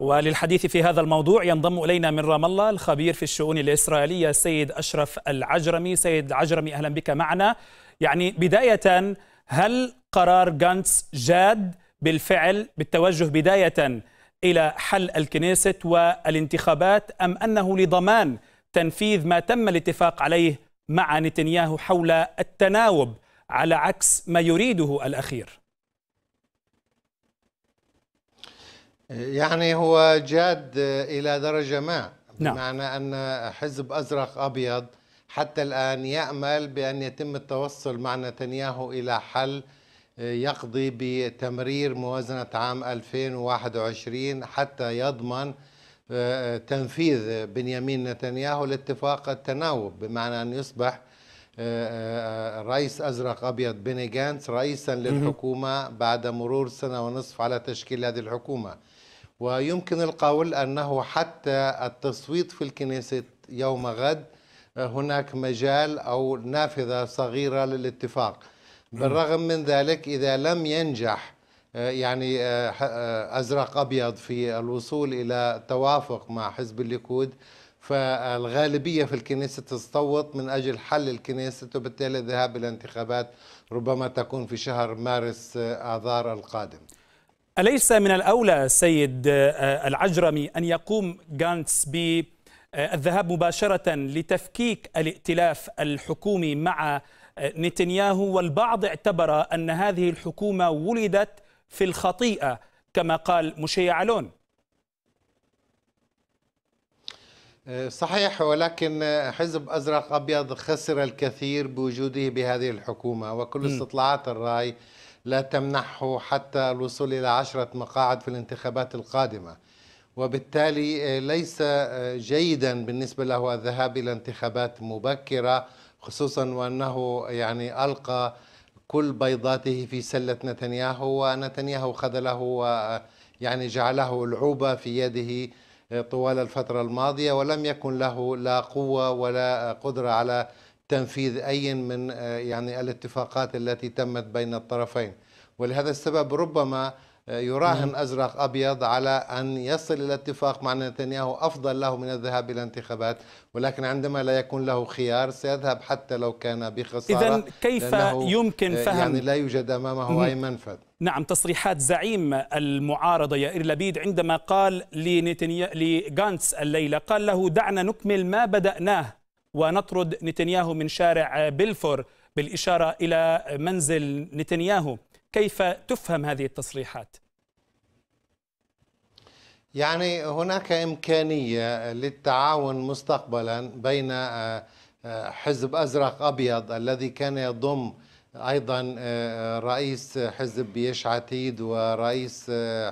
وللحديث في هذا الموضوع ينضم إلينا من رام الله الخبير في الشؤون الإسرائيلية سيد أشرف العجرمي سيد عجرمي أهلا بك معنا يعني بداية هل قرار غانتس جاد بالفعل بالتوجه بداية إلى حل الكنيسة والانتخابات أم أنه لضمان تنفيذ ما تم الاتفاق عليه مع نتنياهو حول التناوب على عكس ما يريده الأخير يعني هو جاد إلى درجة ما نعم. بمعنى أن حزب أزرق أبيض حتى الآن يأمل بأن يتم التوصل مع نتنياهو إلى حل يقضي بتمرير موازنة عام 2021 حتى يضمن آه، تنفيذ بنيامين نتنياهو لاتفاق التناوب بمعنى أن يصبح آه، آه، رئيس أزرق أبيض بني جانس رئيسا للحكومة بعد مرور سنة ونصف على تشكيل هذه الحكومة ويمكن القول أنه حتى التصويت في الكنيسة يوم غد آه، هناك مجال أو نافذة صغيرة للاتفاق بالرغم من ذلك إذا لم ينجح آه، يعني آه، أزرق أبيض في الوصول إلى توافق مع حزب الليكود فالغالبية في الكنيسة تصوت من أجل حل الكنيسة وبالتالي الذهاب إلى انتخابات ربما تكون في شهر مارس آذار القادم أليس من الأولى السيد آه، آه، العجرمي أن يقوم غانتس بالذهاب آه، مباشرة لتفكيك الائتلاف الحكومي مع نتنياهو والبعض اعتبر أن هذه الحكومة ولدت في الخطيئة كما قال مشيع علون صحيح ولكن حزب أزرق أبيض خسر الكثير بوجوده بهذه الحكومة وكل استطلاعات الرأي لا تمنحه حتى الوصول إلى عشرة مقاعد في الانتخابات القادمة وبالتالي آه، ليس آه، جيدا بالنسبة له الذهاب إلى انتخابات مبكرة خصوصا وأنه يعني ألقى كل بيضاته في سلة نتنياهو ونتنياهو خذله ويعني آه، جعله العوبة في يده طوال الفترة الماضية ولم يكن له لا قوة ولا قدرة على تنفيذ أي من آه، يعني الاتفاقات التي تمت بين الطرفين ولهذا السبب ربما آه، يراهن نعم. أزرق أبيض على أن يصل إلى اتفاق مع نتنياهو أفضل له من الذهاب إلى انتخابات ولكن عندما لا يكون له خيار سيذهب حتى لو كان بخسارة إذا كيف آه، يمكن يعني فهم يعني لا يوجد أمامه أي نعم. منفذ نعم تصريحات زعيم المعارضة يائر لبيد عندما قال لنتنيا... لغانتس الليلة قال له دعنا نكمل ما بدأناه ونطرد نتنياهو من شارع بلفور بالإشارة إلى منزل نتنياهو كيف تفهم هذه التصريحات؟ يعني هناك إمكانية للتعاون مستقبلا بين آه، آه، حزب أزرق أبيض الذي كان يضم أيضا آه، رئيس حزب يشعتيد ورئيس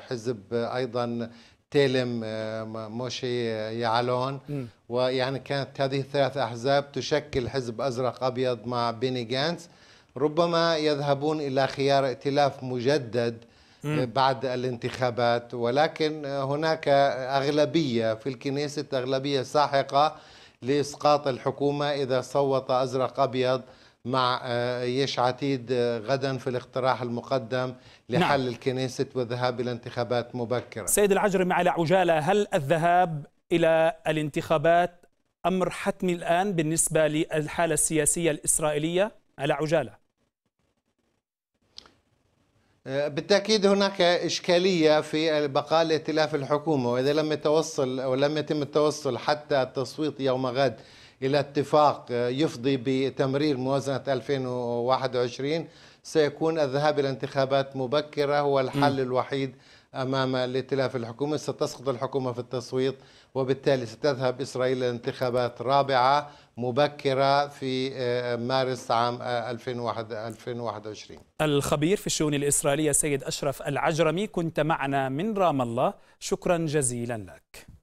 حزب أيضا تيلم آه، موشي آه، يعلون ويعني كانت هذه الثلاث أحزاب تشكل حزب أزرق أبيض مع بيني جانس ربما يذهبون إلى خيار ائتلاف مجدد آه، بعد الانتخابات ولكن هناك أغلبية في الكنيسة أغلبية ساحقة لإسقاط الحكومة إذا صوت أزرق أبيض مع آه، يش عتيد آه، غدا في الاقتراح المقدم لحل نعم. الكنيسة والذهاب إلى انتخابات مبكرة سيد العجر على عجالة هل الذهاب إلى الانتخابات أمر حتمي الآن بالنسبة للحالة السياسية الإسرائيلية على عجالة آه، بالتأكيد هناك إشكالية في بقاء الائتلاف الحكومة وإذا لم يتوصل ولم يتم التوصل حتى التصويت يوم غد إلى اتفاق آه، يفضي بتمرير موازنة 2021 سيكون الذهاب إلى انتخابات مبكرة هو الحل الوحيد أمام الائتلاف الحكومي ستسقط الحكومة في التصويت وبالتالي ستذهب إسرائيل لانتخابات رابعة مبكرة في آه، مارس عام 2021 آه، الخبير في الشؤون الإسرائيلية سيد أشرف العجرمي كنت معنا من رام الله شكرا جزيلا لك